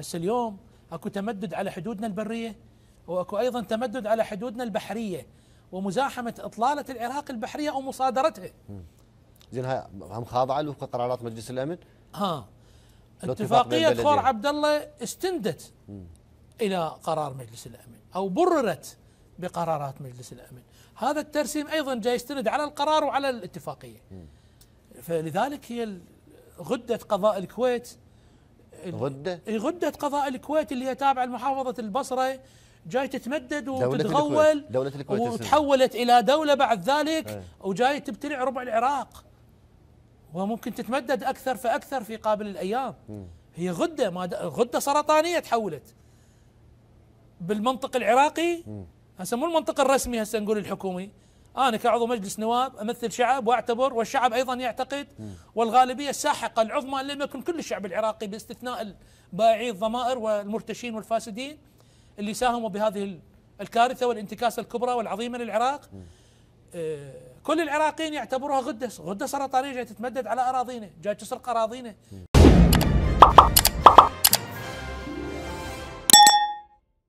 هسه اليوم اكو تمدد على حدودنا البريه واكو ايضا تمدد على حدودنا البحريه ومزاحمه اطلاله العراق البحريه او مصادرتها. زين هاي هم خاضعه لوفق قرارات مجلس الامن؟ ها اتفاقيه خور عبد الله استندت مم. الى قرار مجلس الامن او بررت بقرارات مجلس الامن. هذا الترسيم ايضا جاي يستند على القرار وعلى الاتفاقيه. مم. فلذلك هي غده قضاء الكويت غدة غدة قضاء الكويت اللي هي تابعة لمحافظة البصرة جاي تتمدد وتتغول دولة الكويت دولة الكويت وتحولت إلى دولة بعد ذلك ايه وجاي تبتلع ربع العراق وممكن تتمدد أكثر فأكثر في قابل الأيام م. هي غدة ما غدة سرطانية تحولت بالمنطق العراقي هسه مو المنطق الرسمي هسه نقول الحكومي أنا كعضو مجلس نواب أمثل شعب وأعتبر والشعب أيضا يعتقد والغالبية الساحقة العظمى لم يكن كل الشعب العراقي باستثناء البائعي الضمائر والمرتشين والفاسدين اللي ساهموا بهذه الكارثة والانتكاسة الكبرى والعظيمة للعراق آه، كل العراقيين يعتبروها غدة غدة سرطانية جاي تتمدد على أراضينا جاي تسرق أراضينا